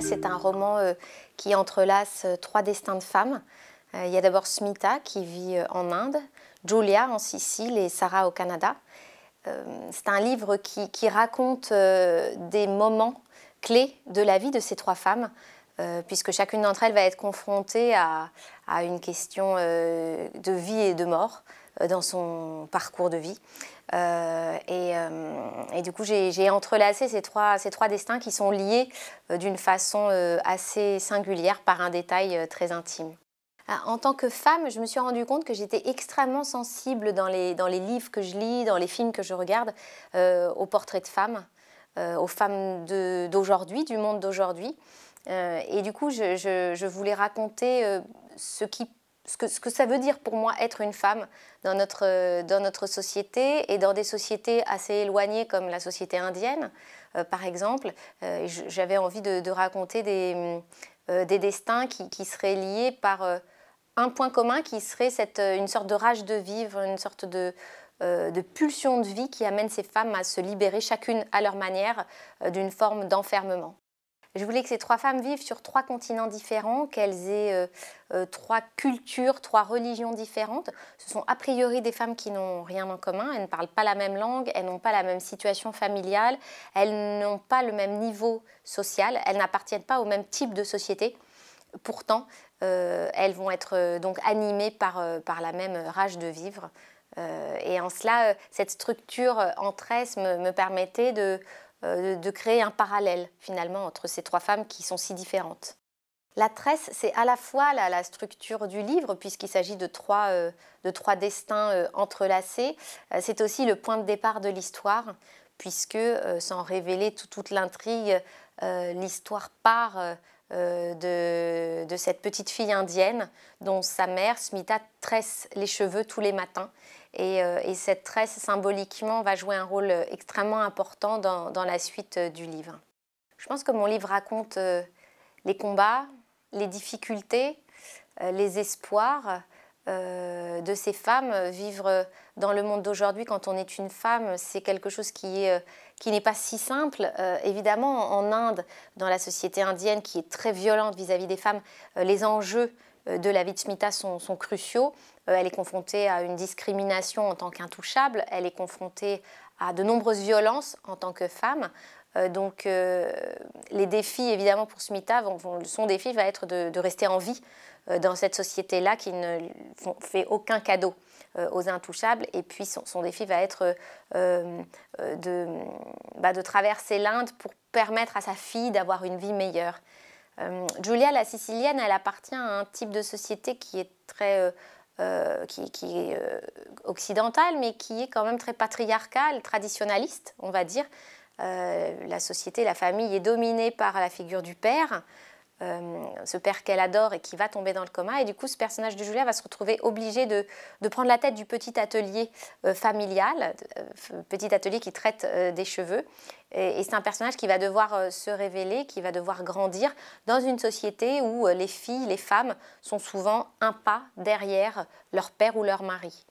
c'est un roman euh, qui entrelace euh, trois destins de femmes. Euh, il y a d'abord Smita qui vit en Inde, Julia en Sicile et Sarah au Canada. C'est un livre qui, raconte des moments clés de la vie de ces trois femmes, puisque chacune d'entre elles va être confrontée à une question de vie et de mort dans son parcours de vie. Euh, euh, et, du coup, j'ai entrelacé ces trois, ces trois destins qui sont liés euh, d'une façon assez singulière par un détail très intime. Ah, en tant que femme, je me suis rendu compte que j'étais extrêmement sensible dans les, dans les livres que je lis, dans les films que je regarde, aux portraits de femmes, aux femmes d'aujourd'hui, du monde d'aujourd'hui. et du coup, je, je voulais raconter ce qui ce que, ça veut dire pour moi être une femme euh, dans notre, société et dans des sociétés assez éloignées comme la société indienne, euh, par exemple. Euh, j'avais envie de, raconter des, destins qui, seraient liés par un point commun qui serait cette, une sorte de rage de vivre, une sorte de pulsion de vie qui amène ces femmes à se libérer chacune à leur manière d'une forme d'enfermement. Je voulais que ces trois femmes vivent sur trois continents différents, qu'elles aient euh, euh, trois cultures, trois religions différentes. Ce sont a priori des femmes qui n'ont rien en commun, elles ne parlent pas la même langue, elles n'ont pas la même situation familiale, elles n'ont pas le même niveau social, elles n'appartiennent pas au même type de société. Pourtant, euh, elles vont être donc animées par, par la même rage de vivre. et en cela, cette structure entre elles me permettait de euh, de créer un parallèle finalement entre ces trois femmes qui sont si différentes. La tresse, c'est à la fois la, structure du livre, puisqu'il s'agit de, trois, euh, destins euh, entrelacés, c'est aussi le point de départ de l'histoire, puisque sans révéler toute l'intrigue, l'histoire part... de, cette petite fille indienne dont sa mère, Smita, tresse les cheveux tous les matins euh, et, cette tresse, symboliquement, va jouer un rôle euh, extrêmement important dans la suite euh, du livre. Je pense que mon livre raconte les combats, les difficultés, les espoirs de ces femmes. Vivre dans le monde d'aujourd'hui quand on est une femme, c'est quelque chose qui est qui n'est pas si simple. Euh, évidemment, en Inde, dans la société indienne qui est très violente vis-à-vis des femmes, euh, les enjeux euh, de la vie sont, cruciaux. elle est confrontée à une discrimination en tant qu'intouchable, elle est confrontée à de nombreuses violences en tant que femme. Euh, donc euh, les défis, évidemment, pour Sumita, son défi va être de, rester en vie euh, dans cette société-là qui ne fait aucun cadeau aux intouchables. Et puis son, défi va être bah, de, traverser l'Inde pour permettre à sa fille d'avoir une vie meilleure. Julia, la Sicilienne, elle appartient à un type de société qui est très... qui, qui, est occidentale, mais qui est quand même très patriarcale, traditionnaliste, on va dire, euh, la société, la famille est dominée par la figure du père. Euh, ce père qu'elle adore et qui va tomber dans le coma. Et du coup, ce personnage de Julia va se retrouver obligé de, prendre la tête du petit atelier euh, familial, petit atelier qui traite des cheveux. et c'est un personnage qui va devoir se révéler, qui va devoir grandir dans une société où les filles, les femmes sont souvent un pas derrière leur père ou leur mari.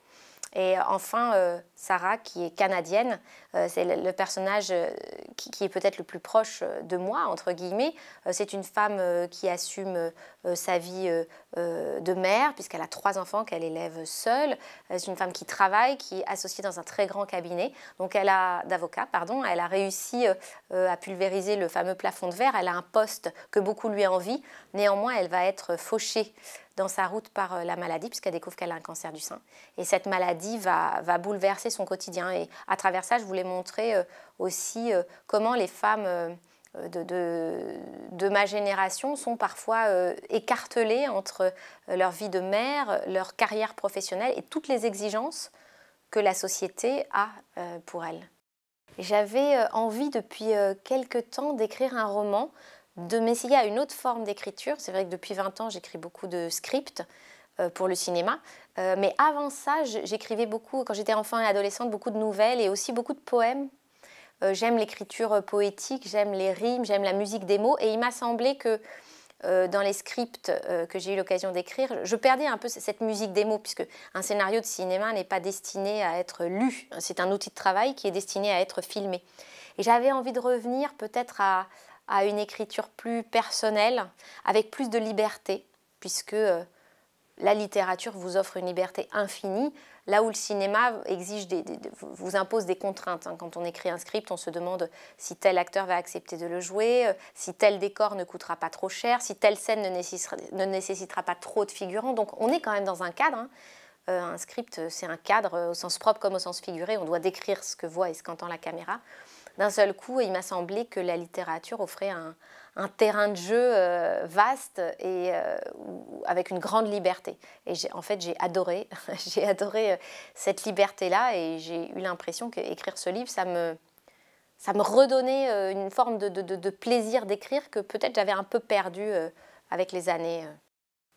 Et enfin, euh, Sarah, qui est canadienne, euh, c'est le, personnage euh, qui, est peut-être le plus proche de moi, entre guillemets. c'est une femme qui assume sa vie de mère, puisqu'elle a trois enfants qu'elle élève seule. c'est une femme qui travaille, qui est associée dans un très grand cabinet. Donc elle a, d'avocat, pardon, elle a réussi à pulvériser le fameux plafond de verre. Elle a un poste que beaucoup lui envient. Néanmoins, elle va être fauchée dans sa route par euh, la maladie, puisqu'elle découvre qu'elle a un cancer du sein. Et cette maladie va, bouleverser son quotidien. Et à travers ça, je voulais montrer euh, aussi euh, comment les femmes de, de, ma génération sont parfois écartelées entre leur vie de mère, leur carrière professionnelle et toutes les exigences que la société a pour elles. J'avais envie depuis quelque temps d'écrire un roman de m'essayer à une autre forme d'écriture. C'est vrai que depuis 20 ans, j'écris beaucoup de scripts euh, pour le cinéma. Euh, mais avant ça, j'écrivais beaucoup, quand j'étais enfant et adolescente, beaucoup de nouvelles et aussi beaucoup de poèmes. Euh, j'aime l'écriture poétique, j'aime les rimes, j'aime la musique des mots. Et il m'a semblé que dans les scripts que j'ai eu l'occasion d'écrire, je perdais un peu cette musique des mots, puisque un scénario de cinéma n'est pas destiné à être lu. C'est un outil de travail qui est destiné à être filmé. Et j'avais envie de revenir peut-être à, à une écriture plus personnelle, avec plus de liberté, puisque euh, la littérature vous offre une liberté infinie, là où le cinéma exige vous impose des contraintes. Hein. Quand on écrit un script, on se demande si tel acteur va accepter de le jouer, euh, si tel décor ne coûtera pas trop cher, si telle scène ne nécessitera, pas trop de figurants. Donc on est quand même dans un cadre. Hein. Euh, un script, c'est un cadre au sens propre comme au sens figuré. On doit décrire ce que voit et ce qu'entend la caméra d'un seul coup, il m'a semblé que la littérature offrait un, terrain de jeu euh, vaste et euh, avec une grande liberté. Et en fait, j'ai adoré, euh, cette liberté-là et j'ai eu l'impression qu'écrire ce livre, ça me, redonnait une forme de, de plaisir d'écrire que peut-être j'avais un peu perdu avec les années.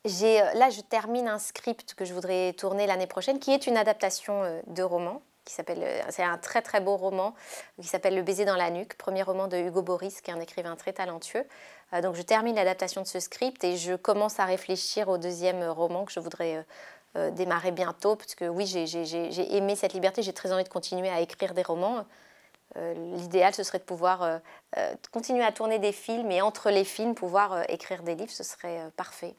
Là, je termine un script que je voudrais tourner l'année prochaine, qui est une adaptation de roman qui euh, c'est un très très beau roman qui s'appelle Le baiser dans la nuque, premier roman de Hugo Boris, qui est un écrivain très talentueux. Euh, donc je termine l'adaptation de ce script et je commence à réfléchir au deuxième roman que je voudrais euh, démarrer bientôt, parce que oui, j'ai aimé cette liberté, j'ai très envie de continuer à écrire des romans. L'idéal, ce serait de pouvoir continuer à tourner des films et entre les films, pouvoir écrire des livres, ce serait parfait.